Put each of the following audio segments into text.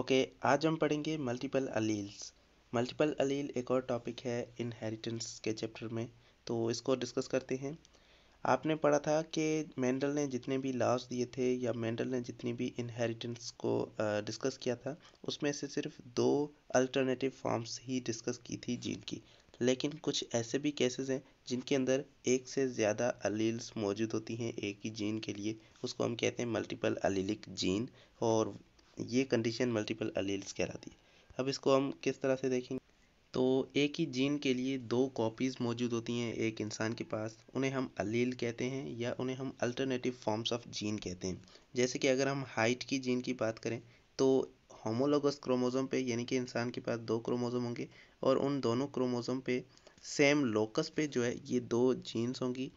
okay okay, आज हम पढ़ेंगे मल्टीपल अलील्स मल्टीपल अलील एक और टॉपिक है इनहेरिटेंस के चैप्टर में तो इसको डिस्कस करते हैं आपने पढ़ा था कि मेंडल ने जितने भी लॉज दिए थे या मेंडल ने जितनी भी इनहेरिटेंस को डिस्कस किया था उसमें से सिर्फ दो अल्टरनेटिव फॉर्म्स ही डिस्कस की थी जीन की लेकिन कुछ ऐसे भी केसेस हैं जिनके अंदर एक से ज़्यादा अलील्स मौजूद होती हैं एक ही जीन के लिए उसको हम कहते हैं मल्टीपल अलीलिक जीन और ये कंडीशन मल्टीपल अलील्स कहलाती है अब इसको हम किस तरह से देखेंगे तो एक ही जीन के लिए दो कॉपीज़ मौजूद होती हैं एक इंसान के पास उन्हें हम अलील कहते हैं या उन्हें हम अल्टरनेटिव फॉर्म्स ऑफ जीन कहते हैं जैसे कि अगर हम हाइट की जीन की बात करें तो होमोलोगस क्रोमोज़ोम पे यानी कि इंसान के पास दो क्रोमोज़ोम होंगे और उन दोनों क्रोमोज़ोम पे सेम लोकस पे जो है ये दो जीन्स होंगी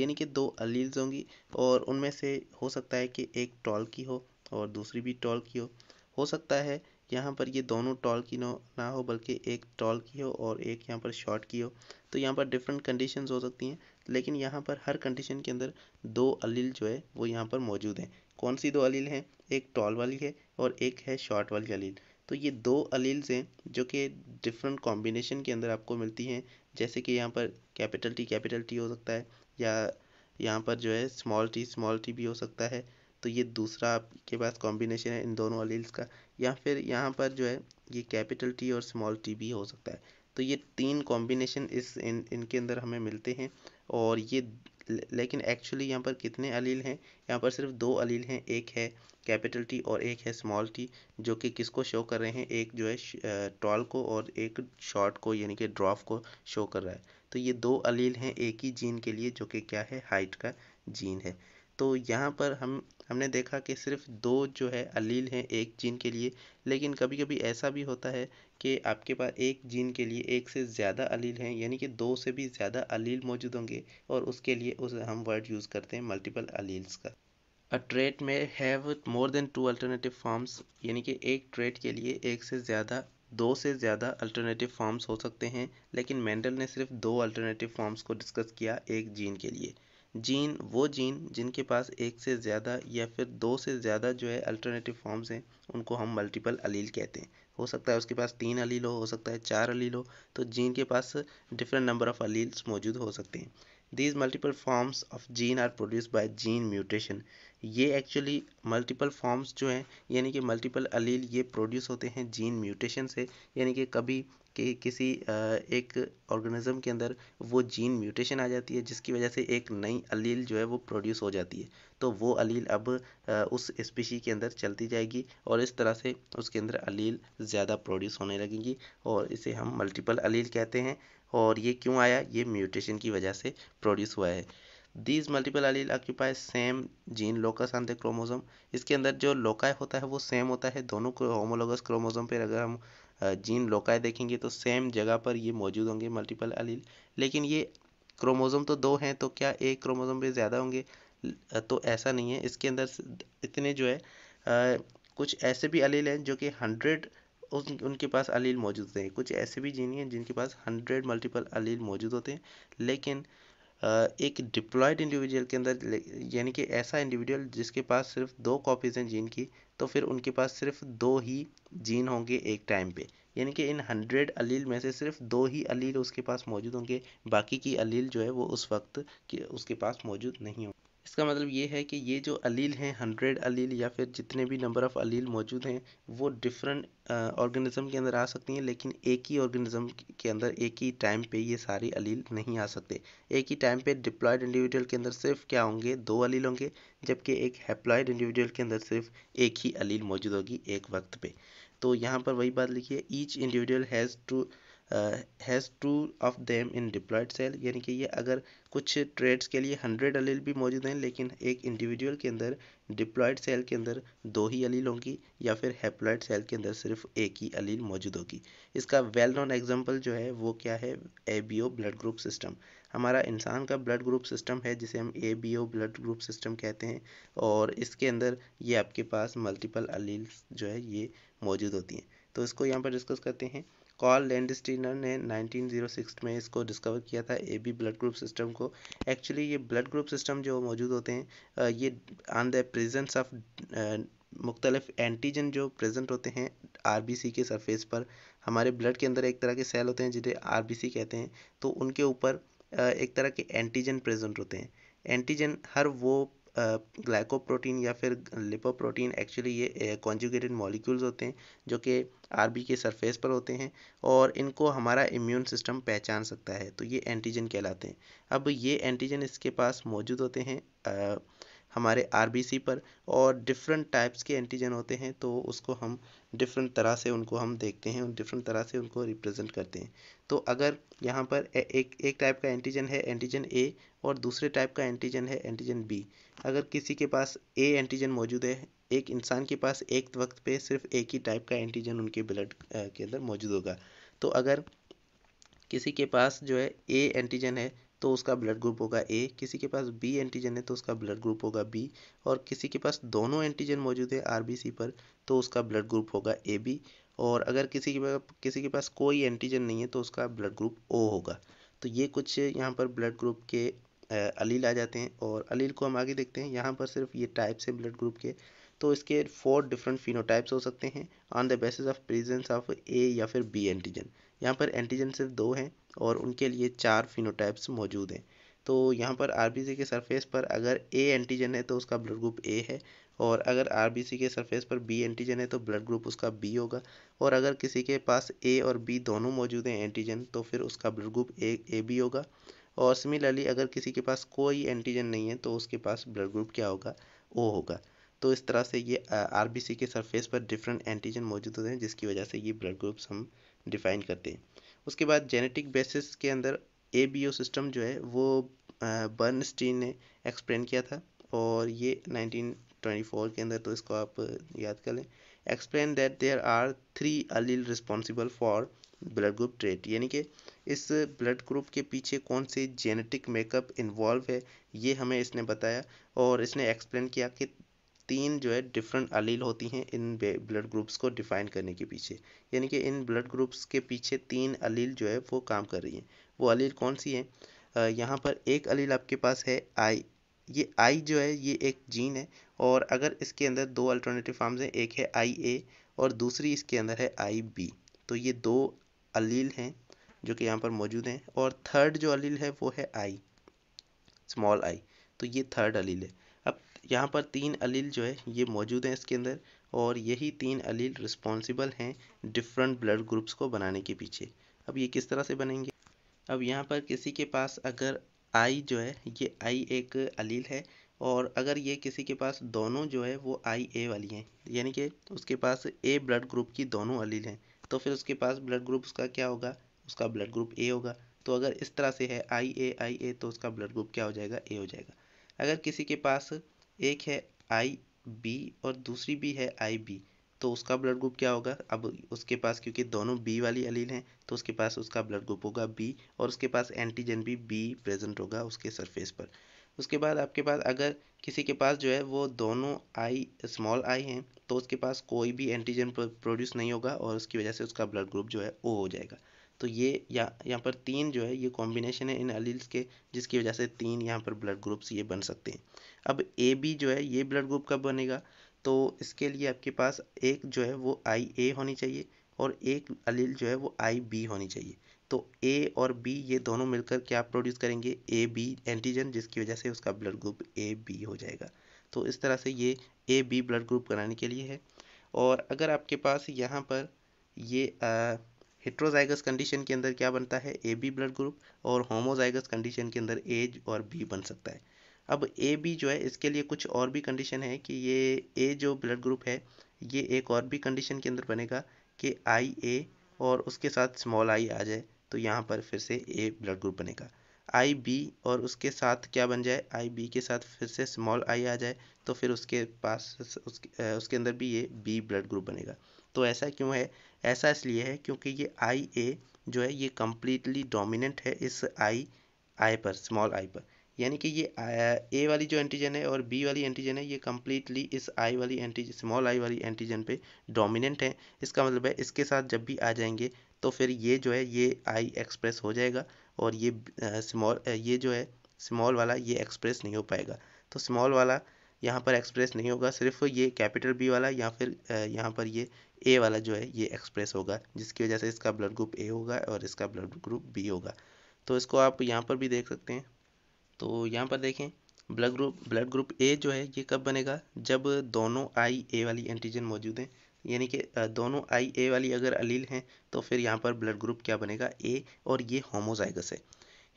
यानी कि दो अलील्स होंगी और उनमें से हो सकता है कि एक टॉल की हो और दूसरी भी टॉल की हो हो सकता है यहाँ पर ये दोनों टॉल की नो ना हो बल्कि एक टॉल की हो और एक यहाँ पर शॉर्ट की हो तो यहाँ पर डिफरेंट कंडीशंस हो सकती हैं लेकिन यहाँ पर हर कंडीशन के अंदर दो अलील जो है वो यहाँ पर मौजूद हैं कौन सी दो अलील हैं एक टॉल वाली है और एक है शॉर्ट वाली अलील तो ये दो अलील्स हैं जो कि डिफरेंट कॉम्बिनेशन के अंदर आपको मिलती हैं जैसे कि यहाँ पर कैपिटल टी कैपिटल टी हो सकता है या यहाँ पर जो है स्मॉल टी स्मॉल टी भी हो सकता है तो ये दूसरा आपके पास कॉम्बिनेशन है इन दोनों अलील्स का या फिर यहाँ पर जो है ये कैपिटल टी और स्मॉल टी भी हो सकता है तो ये तीन कॉम्बिनेशन इस इन इनके अंदर हमें मिलते हैं और ये लेकिन एक्चुअली यहाँ पर कितने अलील हैं यहाँ पर सिर्फ दो अलील हैं एक है कैपिटल टी और एक है स्मॉल टी जो कि किसको शो कर रहे हैं एक जो है टॉल को और एक शॉर्ट को यानी कि ड्रॉफ को शो कर रहा है तो ये दो अलील हैं एक ही जीन के लिए जो कि क्या है हाइट का जीन है तो यहाँ पर हम हमने देखा कि सिर्फ दो जो है अलील हैं एक जीन के लिए लेकिन कभी कभी ऐसा भी होता है कि आपके पास एक जीन के लिए एक से ज़्यादा अलील हैं यानी कि दो से भी ज़्यादा अलील मौजूद होंगे और उसके लिए उस हम वर्ड यूज़ करते हैं मल्टीपल अलील्स का अ ट्रेड में have more than two alternative forms यानी कि एक ट्रेट के लिए एक से ज़्यादा दो से ज़्यादा अल्टरनेटिव फॉर्म्स हो सकते हैं लेकिन मैंडल ने सिर्फ दो अल्टरनेटिव फॉर्म्स को डिस्कस किया एक जीन के लिए जीन वो जीन जिनके पास एक से ज़्यादा या फिर दो से ज़्यादा जो है अल्टरनेटिव फॉर्म्स हैं उनको हम मल्टीपल अलील कहते हैं हो सकता है उसके पास तीन अलील हो हो सकता है चार अलील हो तो जीन के पास डिफरेंट नंबर ऑफ अलील्स मौजूद हो सकते हैं these multiple forms of gene are produce by gene mutation ये एक्चुअली मल्टीपल फॉर्म्स जो हैं यानी कि मल्टीपल अलील ये प्रोड्यूस होते हैं जीन म्यूटेशन से यानी कि कभी कि किसी एक ऑर्गेनिज्म के अंदर वो जीन म्यूटेशन आ जाती है जिसकी वजह से एक नई अलील जो है वो प्रोड्यूस हो जाती है तो वो अलील अब उस स्पीशी के अंदर चलती जाएगी और इस तरह से उसके अंदर अलील ज़्यादा प्रोड्यूस होने लगेंगी और इसे हम मल्टीपल अलील कहते हैं और ये क्यों आया ये म्यूटेशन की वजह से प्रोड्यूस हुआ है these multiple allele occupy same gene locus on the chromosome इसके अंदर जो लोकाय होता है वो सेम होता है दोनों होमोलोगस क्रोमोजोम पर अगर हम जीन लोकाय देखेंगे तो सेम जगह पर ये मौजूद होंगे मल्टीपल अलील लेकिन ये क्रोमोजोम तो दो हैं तो क्या एक क्रोमोजोम पे ज़्यादा होंगे तो ऐसा नहीं है इसके अंदर इतने जो है आ, कुछ ऐसे भी अलील हैं जो कि हंड्रेड उन उनके पास अलील मौजूद होते हैं कुछ ऐसे भी जीन हैं जिनके पास हंड्रेड मल्टीपल अलील मौजूद होते हैं लेकिन एक डिप्लॉयड इंडिविजुअल के अंदर यानी कि ऐसा इंडिविजुअल जिसके पास सिर्फ दो कॉपीज़ हैं जीन की तो फिर उनके पास सिर्फ दो ही जीन होंगे एक टाइम पे यानी कि इन हंड्रेड अलील में से सिर्फ दो ही अलील उसके पास मौजूद होंगे बाकी की अलील जो है वो उस वक्त के उसके पास मौजूद नहीं होंगे इसका मतलब ये है कि ये जो अलील हैं हंड्रेड अलील या फिर जितने भी नंबर ऑफ़ अलील मौजूद हैं वो डिफरेंट ऑर्गेनिज़म के अंदर आ सकती हैं लेकिन एक ही ऑर्गेनिज़म के अंदर एक ही टाइम पे ये सारी अलील नहीं आ सकते एक ही टाइम पे डिप्लॉयड इंडिविजुअल के अंदर सिर्फ क्या होंगे दो अलील होंगे जबकि एक हैप्लॉयड इंडिविजुअल के अंदर सिर्फ एक ही अलील मौजूद होगी एक वक्त पर तो यहाँ पर वही बात लिखी है each individual has two has two of them in diploid cell यानी कि ये अगर कुछ ट्रेड्स के लिए हंड्रेड अलील भी मौजूद हैं लेकिन एक इंडिविजुअल के अंदर डिप्लॉयड सेल के अंदर दो ही अलील होंगी या फिर हेप्लॉयड सेल के अंदर सिर्फ एक ही अलील मौजूद होगी इसका वेल नोन एग्जाम्पल जो है वो क्या है A B O blood group system हमारा इंसान का ब्लड ग्रुप सिस्टम है जिसे हम A B O blood group system कहते हैं और इसके अंदर ये आपके पास मल्टीपल अलील्स जो है ये मौजूद होती हैं तो इसको यहाँ पर डिस्कस करते हैं कॉल लैंडस्टीनर ने 1906 में इसको डिस्कवर किया था A B blood group system को एक्चुअली ये ब्लड ग्रुप सिस्टम जो मौजूद होते हैं ये ऑन द प्रेजेंस ऑफ मुख्तलिफ एंटीजन जो प्रेजेंट होते हैं सी के सरफेस पर हमारे ब्लड के अंदर एक तरह के सेल होते हैं जिन्हें सी कहते हैं तो उनके ऊपर एक तरह के एंटीजन प्रेजेंट होते हैं एंटीजन हर वो ग्लाइकोप्रोटीन या फिर लिपोप्रोटीन एक्चुअली ये कॉन्जुगेटेड मॉलिक्यूल्स होते हैं जो कि आर के सरफेस पर होते हैं और इनको हमारा इम्यून सिस्टम पहचान सकता है तो ये एंटीजन कहलाते हैं अब ये एंटीजन इसके पास मौजूद होते हैं हमारे आर पर और डिफरेंट टाइप्स के एंटीजन होते हैं तो उसको हम डिफरेंट तरह से उनको हम देखते हैं डिफरेंट तरह से उनको रिप्रेजेंट करते हैं तो अगर यहाँ पर ए, एक एक टाइप का एंटीजन है एंटीजन ए और दूसरे टाइप का एंटीजन है एंटीजन बी अगर किसी के पास ए एंटीजन मौजूद है एक इंसान के पास एक वक्त पे सिर्फ एक ही टाइप का एंटीजन उनके ब्लड के अंदर मौजूद होगा तो अगर किसी के पास जो है ए एंटीजन है तो उसका ब्लड ग्रुप होगा ए किसी के पास बी एंटीजन है तो उसका ब्लड ग्रुप होगा बी और किसी के पास दोनों एंटीजन मौजूद है सी पर तो उसका ब्लड ग्रुप होगा ए बी और अगर किसी के किसी के पास कोई एंटीजन नहीं है तो उसका ब्लड ग्रुप ओ होगा तो ये कुछ यहाँ पर ब्लड ग्रुप के अलील आ जाते हैं और अलील को हम आगे देखते हैं यहाँ पर सिर्फ ये टाइप्स हैं ब्लड ग्रुप के तो इसके फोर डिफरेंट फिनोटाइप्स हो सकते हैं on the basis of presence of A या फिर बी एंटीजन यहाँ पर एंटीजन सिर्फ दो हैं और उनके लिए चार फिनोटाइप्स मौजूद हैं तो यहाँ पर आर के सरफेस पर अगर ए एंटीजन है तो उसका ब्लड ग्रुप ए है और अगर आर के सरफेस पर बी एंटीजन है तो ब्लड ग्रुप उसका बी होगा और अगर किसी के पास ए और बी दोनों मौजूद हैं एंटीजन तो फिर उसका blood group A A B होगा और सिमिलरली अगर किसी के पास कोई एंटीजन नहीं है तो उसके पास ब्लड ग्रुप क्या होगा ओ होगा तो इस तरह से ये आर के सरफेस पर डिफरेंट एंटीजन मौजूद होते हैं जिसकी वजह से ये ब्लड ग्रुप्स हम डिफाइन करते हैं उसके बाद जेनेटिक बेसिस के अंदर ए बी ओ सिस्टम जो है वो बर्न स्टीन ने एक्सप्लेन किया था और ये 1924 के अंदर तो इसको आप याद कर लें explain that there are three allele responsible for blood group trait यानी कि इस ब्लड ग्रुप के पीछे कौन से जेनेटिक मेकअप इन्वॉल्व है ये हमें इसने बताया और इसने एक्सप्लेन किया कि तीन जो है डिफरेंट अलील होती हैं इन ब्लड ग्रुप्स को डिफाइन करने के पीछे यानी कि इन ब्लड ग्रुप्स के पीछे तीन अलील जो है वो काम कर रही हैं वो अलील कौन सी है यहाँ पर एक अलील आपके पास है आई ये आई जो है ये एक जीन है और अगर इसके अंदर दो अल्टरनेटिव फार्म्स हैं एक है आई ए और दूसरी इसके अंदर है आई बी तो ये दो अलील हैं जो कि यहाँ पर मौजूद हैं और थर्ड जो अलील है वो है आई स्मॉल आई तो ये थर्ड अलील है अब यहाँ पर तीन अलील जो है ये मौजूद हैं इसके अंदर और यही तीन अलील रिस्पॉन्सिबल हैं डिफरेंट ब्लड ग्रुप्स को बनाने के पीछे अब ये किस तरह से बनेंगे अब यहाँ पर किसी के पास अगर आई जो है ये आई एक अलील है और अगर ये किसी के पास दोनों जो है वो आई ए वाली हैं यानी कि उसके पास ए ब्लड ग्रुप की दोनों अलील हैं तो फिर उसके पास ब्लड ग्रुप उसका क्या होगा उसका ब्लड ग्रुप ए होगा तो अगर इस तरह से है आई ए आई ए तो उसका ब्लड ग्रुप क्या हो जाएगा ए हो जाएगा अगर किसी के पास एक है आई बी और दूसरी भी है आई बी तो उसका ब्लड ग्रुप क्या होगा अब उसके पास क्योंकि दोनों बी वाली अलील हैं तो उसके पास उसका ब्लड ग्रुप होगा बी और उसके पास एंटीजन भी बी प्रेजेंट होगा उसके सरफेस पर उसके बाद आपके पास अगर किसी के पास जो है वो दोनों आई स्मॉल आई हैं तो उसके पास कोई भी एंटीजन प्रोड्यूस नहीं होगा और उसकी वजह से उसका ब्लड ग्रुप जो है ओ हो जाएगा तो ये या यहाँ पर तीन जो है ये कॉम्बिनेशन है इन अलील्स के जिसकी वजह से तीन यहाँ पर ब्लड ग्रुप्स ये बन सकते हैं अब ए बी जो है ये ब्लड ग्रुप का बनेगा तो इसके लिए आपके पास एक जो है वो आई ए होनी चाहिए और एक अलील जो है वो आई बी होनी चाहिए तो ए और बी ये दोनों मिलकर क्या प्रोड्यूस करेंगे ए बी एंटीजन जिसकी वजह से उसका ब्लड ग्रुप ए बी हो जाएगा तो इस तरह से ये ए बी ब्लड ग्रुप बनाने के लिए है और अगर आपके पास यहाँ पर ये आ, हिट्रोजाइगस कंडीशन के अंदर क्या बनता है ए बी ब्लड ग्रुप और होमोजाइगस कंडीशन के अंदर ए और बी बन सकता है अब ए बी जो है इसके लिए कुछ और भी कंडीशन है कि ये ए जो ब्लड ग्रुप है ये एक और भी कंडीशन के अंदर बनेगा कि आई ए और उसके साथ स्मॉल आई आ जाए तो यहाँ पर फिर से ए ब्लड ग्रुप बनेगा आई बी और उसके साथ क्या बन जाए आई बी के साथ फिर से स्मॉल आई आ जाए तो फिर उसके पास उसके उसके अंदर भी ये बी ब्लड ग्रुप बनेगा तो ऐसा क्यों है ऐसा इसलिए है क्योंकि ये आई ए जो है ये कम्प्लीटली डोमिनेंट है इस आई आई पर स्मॉल आई पर यानी कि ये ए वाली जो एंटीजन है और बी वाली एंटीजन है ये कम्प्लीटली इस आई वाली एंटीजन स्मॉल आई वाली एंटीजन पे डोमिनेंट है इसका मतलब है इसके साथ जब भी आ जाएंगे तो फिर ये जो है ये आई एक्सप्रेस हो जाएगा और ये स्मॉल ये जो है स्मॉल वाला ये एक्सप्रेस नहीं हो पाएगा तो स्मॉल वाला यहाँ पर एक्सप्रेस नहीं होगा सिर्फ ये कैपिटल बी वाला या फिर यहाँ पर ये ए वाला जो है ये एक्सप्रेस होगा जिसकी वजह से इसका ब्लड ग्रुप ए होगा और इसका ब्लड ग्रुप बी होगा तो इसको आप यहाँ पर भी देख सकते हैं तो यहाँ पर देखें blood group blood group A जो है ये कब बनेगा जब दोनों आई ए वाली एंटीजन मौजूद हैं यानी कि दोनों आई ए वाली अगर अलील हैं तो फिर यहाँ पर ब्लड ग्रुप क्या बनेगा ए और ये होमोजाइगस है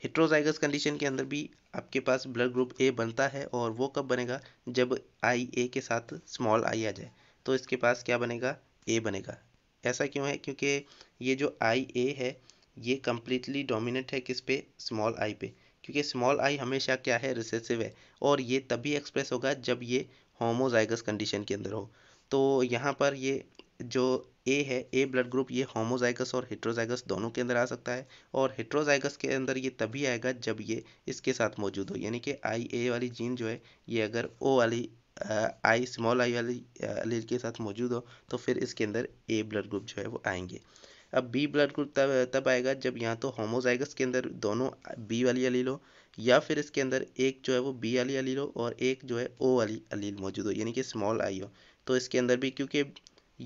हिट्रोजाइगस कंडीशन के अंदर भी आपके पास ब्लड ग्रुप ए बनता है और वो कब बनेगा जब आई ए के साथ स्मॉल आई आ जाए तो इसके पास क्या बनेगा ए बनेगा ऐसा क्यों है क्योंकि ये जो आई ए है ये कम्प्लीटली डोमिनेट है किस पे स्मॉल आई पे क्योंकि स्मॉल आई हमेशा क्या है रिसेसिव है और ये तभी एक्सप्रेस होगा जब ये होमोजाइगस कंडीशन के अंदर हो तो यहाँ पर ये जो ए है ए ब्लड ग्रुप ये होमोजाइगस और हिट्रोजाइगस दोनों के अंदर आ सकता है और हिट्रोजाइगस के अंदर ये तभी आएगा जब ये इसके साथ मौजूद हो यानी कि आई ए वाली जीन जो है ये अगर ओ वाली आई स्मॉल आई वाली एलिल के साथ मौजूद हो तो फिर इसके अंदर ए ब्लड ग्रुप जो है वो आएंगे अब बी ब्लड ग्रुप तब तब आएगा जब यहाँ तो होमोजाइगस के अंदर दोनों बी वाली अलील हो या फिर इसके अंदर एक जो है वो बी वाली अलील हो और एक जो है ओ वाली अलील मौजूद हो यानी कि स्मॉल आई हो तो इसके अंदर भी क्योंकि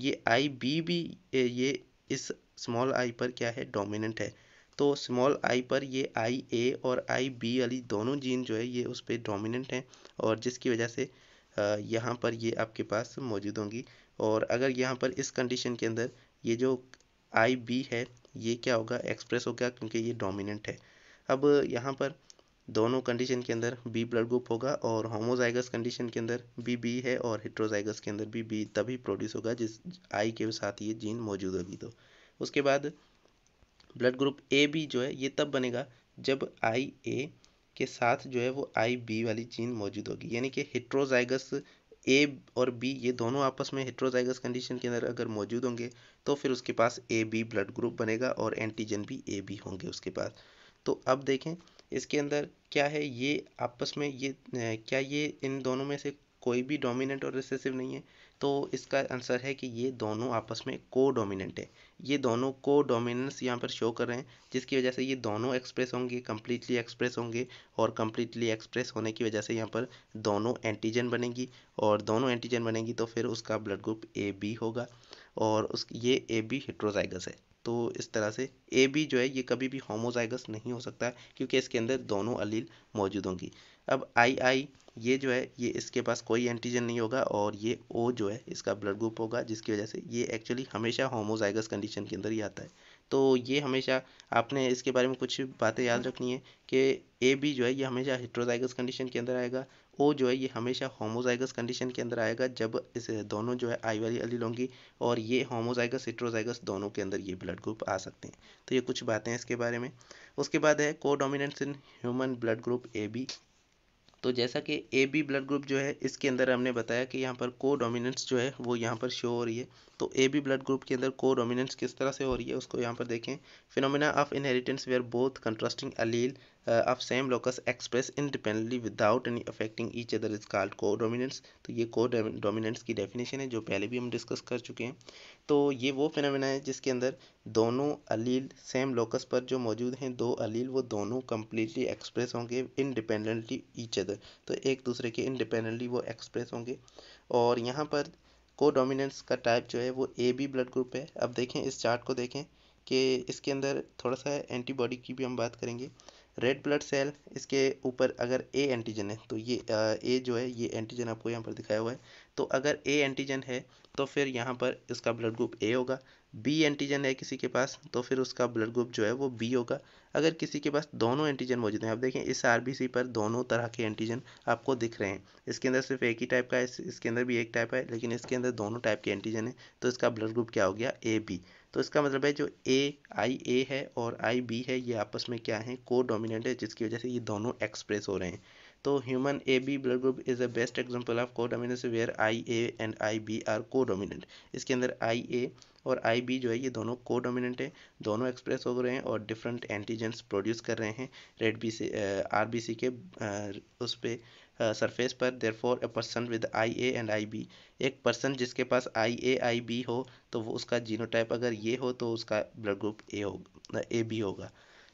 ये आई बी भी ये इस स्मॉल आई पर क्या है डोमिनेंट है तो स्मॉल आई पर ये आई ए और आई बी वाली दोनों जीन जो है ये उस पर डोमिनेंट हैं और जिसकी वजह से यहाँ पर ये आपके पास मौजूद होंगी और अगर यहाँ पर इस कंडीशन के अंदर ये जो आई बी है ये क्या होगा एक्सप्रेस हो गया क्योंकि ये डोमिनेंट है अब यहाँ पर दोनों कंडीशन के अंदर बी ब्लड ग्रुप होगा और होमोजाइगस कंडीशन के अंदर बी बी है और हिट्रोजाइगस के अंदर भी बी तभी प्रोड्यूस होगा जिस आई के साथ ये जीन मौजूद होगी तो उसके बाद ब्लड ग्रुप ए बी जो है ये तब बनेगा जब आई ए के साथ जो है वो आई बी वाली जीन मौजूद होगी यानी कि हेट्रोजाइगस ए और बी ये दोनों आपस में हेट्रोजाइगस कंडीशन के अंदर अगर मौजूद होंगे तो फिर उसके पास ए बी ब्लड ग्रुप बनेगा और एंटीजन भी ए बी होंगे उसके पास तो अब देखें इसके अंदर क्या है ये आपस में ये क्या ये इन दोनों में से कोई भी डोमिनेंट और रिसेसिव नहीं है तो इसका आंसर है कि ये दोनों आपस में को डोमिनेंट है ये दोनों को डोमिनेंस यहाँ पर शो कर रहे हैं जिसकी वजह से ये दोनों एक्सप्रेस होंगे कम्प्लीटली एक्सप्रेस होंगे और कम्प्लीटली एक्सप्रेस होने की वजह से यहाँ पर दोनों एंटीजन बनेंगी और दोनों एंटीजन बनेंगी तो फिर उसका ब्लड ग्रुप ए बी होगा और उस ये ए बी हेट्रोजाइगस है तो इस तरह से ए बी जो है ये कभी भी होमोजाइगस नहीं हो सकता क्योंकि इसके अंदर दोनों अलील मौजूद होंगी अब आई आई ये जो है ये इसके पास कोई एंटीजन नहीं होगा और ये ओ जो है इसका ब्लड ग्रुप होगा जिसकी वजह से ये एक्चुअली हमेशा होमोजाइगस कंडीशन के अंदर ही आता है तो ये हमेशा आपने इसके बारे में कुछ बातें याद रखनी है कि ए बी जो है ये हमेशा हिट्रोजाइगस कंडीशन के अंदर आएगा ओ जो है ये हमेशा होमोजाइगस कंडीशन के अंदर आएगा जब इस दोनों जो है आई वाली अली लोंगी और ये होमोजाइगस सिट्रोजाइगस दोनों के अंदर ये ब्लड ग्रुप आ सकते हैं तो ये कुछ बातें हैं इसके बारे में उसके बाद है codominance in human blood group A B तो जैसा कि ए बी ब्लड ग्रुप जो है इसके अंदर हमने बताया कि यहाँ पर को डोमिनेंस जो है वो यहाँ पर शो हो रही है तो ए बी ब्लड ग्रुप के अंदर को डोमिनेंस किस तरह से हो रही है उसको यहाँ पर देखें phenomena of inheritance where both contrasting allele uh, of same locus express independently without any affecting each other is called co-dominance तो ये co-dominance की डेफिनेशन है जो पहले भी हम डिस्कस कर चुके हैं तो ये वो फिनमिना है जिसके अंदर दोनों अलील सेम लोकस पर जो मौजूद हैं दो अलील वो दोनों कम्प्लीटली एक्सप्रेस होंगे इनडिपेंडेंटली ईच अदर तो एक दूसरे के इनडिपेंडेंटली वो एक्सप्रेस होंगे और यहाँ पर को डोमिनेंस का टाइप जो है वो ए बी ब्लड ग्रुप है अब देखें इस चार्ट को देखें कि इसके अंदर थोड़ा सा एंटीबॉडी की भी हम बात करेंगे रेड ब्लड सेल इसके ऊपर अगर ए एंटीजन है तो ये ए जो है ये एंटीजन आपको यहाँ पर दिखाया हुआ है तो अगर ए एंटीजन है तो फिर यहाँ पर इसका ब्लड ग्रुप ए होगा बी एंटीजन है किसी के पास तो फिर उसका ब्लड ग्रुप जो है वो बी होगा अगर किसी के पास दोनों एंटीजन मौजूद हैं आप देखें इस आरबीसी पर दोनों तरह के एंटीजन आपको दिख रहे हैं इसके अंदर सिर्फ एक ही टाइप का है इसके अंदर भी एक टाइप है लेकिन इसके अंदर दोनों टाइप के एंटीजन है तो इसका ब्लड ग्रुप क्या हो गया ए बी तो इसका मतलब है जो ए आई ए है और आई बी है ये आपस में क्या है को डोमिनेंट है जिसकी वजह से ये दोनों एक्सप्रेस हो रहे हैं तो human A B blood group is the best example of codominance where I A and I B are codominant इसके अंदर आई ए और आई बी जो है ये दोनों को डोमिनेंट है दोनों एक्सप्रेस हो रहे हैं और डिफरेंट एंटीजेंस प्रोड्यूस कर रहे हैं red B C R B C के आ, उस पर सरफेस पर for a person with I A and I B एक पर्सन जिसके पास आई ए आई बी हो तो वो उसका जीनोटाइप अगर ये हो तो उसका ब्लड ग्रुप ए हो ए बी होगा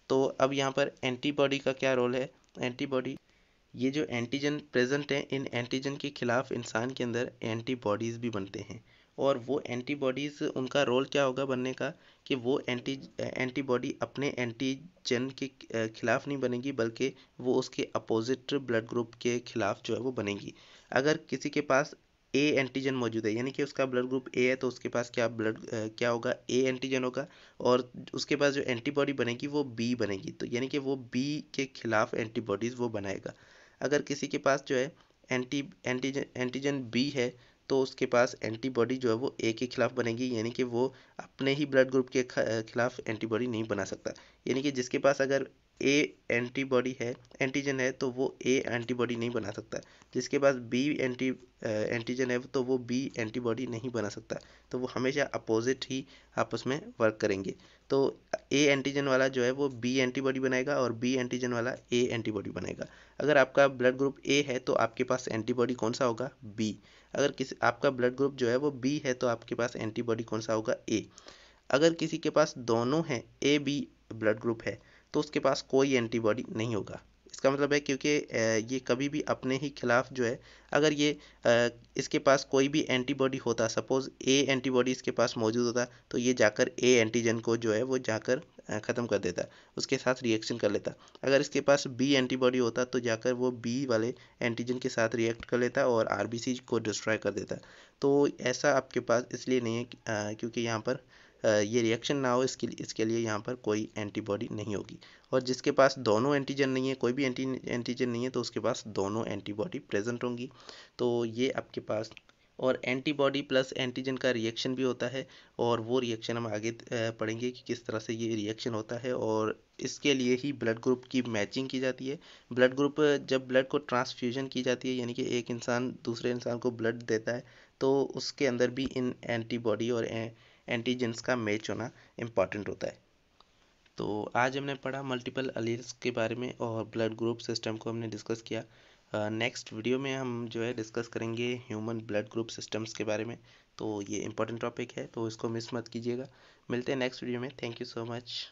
तो अब यहाँ पर एंटीबॉडी का क्या रोल है एंटीबॉडी ये जो एंटीजन प्रेजेंट है इन एंटीजन के खिलाफ इंसान के अंदर एंटीबॉडीज़ भी बनते हैं और वो एंटीबॉडीज़ उनका रोल क्या होगा बनने का कि वो एंटी एंटीबॉडी अपने एंटीजन के खिलाफ नहीं बनेगी बल्कि वो उसके अपोजिट ब्लड ग्रुप के खिलाफ जो है वो बनेगी अगर किसी के पास ए एंटीजन मौजूद है यानी कि उसका ब्लड ग्रुप ए है तो उसके पास क्या ब्लड क्या होगा ए एंटीजन होगा और उसके पास जो एंटीबॉडी बनेगी वो बी बनेगी तो यानी कि वो बी के खिलाफ एंटीबॉडीज़ वो बनाएगा अगर किसी के पास जो है एंटी एंटीजन एंटीजन बी है तो उसके पास एंटीबॉडी जो है वो ए के खिलाफ बनेगी यानी कि वो अपने ही ब्लड ग्रुप के खिलाफ एंटीबॉडी नहीं बना सकता यानी कि जिसके पास अगर ए एंटीबॉडी है एंटीजन है तो वो ए एंटीबॉडी नहीं बना सकता जिसके पास बी एंटी एंटीजन है तो वो बी एंटीबॉडी नहीं बना सकता तो वो हमेशा अपोजिट ही आपस में वर्क करेंगे तो ए एंटीजन वाला जो है वो बी एंटीबॉडी बनाएगा और बी एंटीजन वाला ए एंटीबॉडी बनाएगा अगर आपका ब्लड ग्रुप ए है तो आपके पास एंटीबॉडी कौन सा होगा बी अगर किसी आपका ब्लड ग्रुप जो है वो बी है तो आपके पास एंटीबॉडी कौन सा होगा ए अगर किसी के पास दोनों हैं ए बी ब्लड ग्रुप है तो उसके पास कोई एंटीबॉडी नहीं होगा इसका मतलब है क्योंकि ये कभी भी अपने ही खिलाफ जो है अगर ये इसके पास कोई भी एंटीबॉडी होता सपोज़ ए एंटीबॉडी इसके पास मौजूद होता तो ये जाकर ए एंटीजन को जो है वो जाकर ख़त्म कर देता उसके साथ रिएक्शन कर लेता अगर इसके पास बी एंटीबॉडी होता तो जाकर वो बी वाले एंटीजन के साथ रिएक्ट कर लेता और आर को डिस्ट्रॉय कर देता तो ऐसा आपके पास इसलिए नहीं है क्योंकि यहाँ पर ये रिएक्शन ना हो इसके इसके लिए यहाँ पर कोई एंटीबॉडी नहीं होगी और जिसके पास दोनों एंटीजन नहीं है कोई भी एंटी एंटीजन नहीं है तो उसके पास दोनों एंटीबॉडी प्रेजेंट होंगी तो ये आपके पास और एंटीबॉडी प्लस एंटीजन का रिएक्शन भी होता है और वो रिएक्शन हम आगे पढ़ेंगे कि किस तरह से ये रिएक्शन होता है और इसके लिए ही ब्लड ग्रुप की मैचिंग की जाती है ब्लड ग्रुप जब ब्लड को ट्रांसफ्यूजन की जाती है यानी कि एक इंसान दूसरे इंसान को ब्लड देता है तो उसके अंदर भी इन एंटीबॉडी और ए, एंटीजेंस का मैच होना इम्पॉर्टेंट होता है तो आज हमने पढ़ा मल्टीपल अलील्स के बारे में और ब्लड ग्रुप सिस्टम को हमने डिस्कस किया नेक्स्ट वीडियो में हम जो है डिस्कस करेंगे ह्यूमन ब्लड ग्रुप सिस्टम्स के बारे में तो ये इंपॉर्टेंट टॉपिक है तो इसको मिस मत कीजिएगा मिलते हैं नेक्स्ट वीडियो में थैंक यू सो मच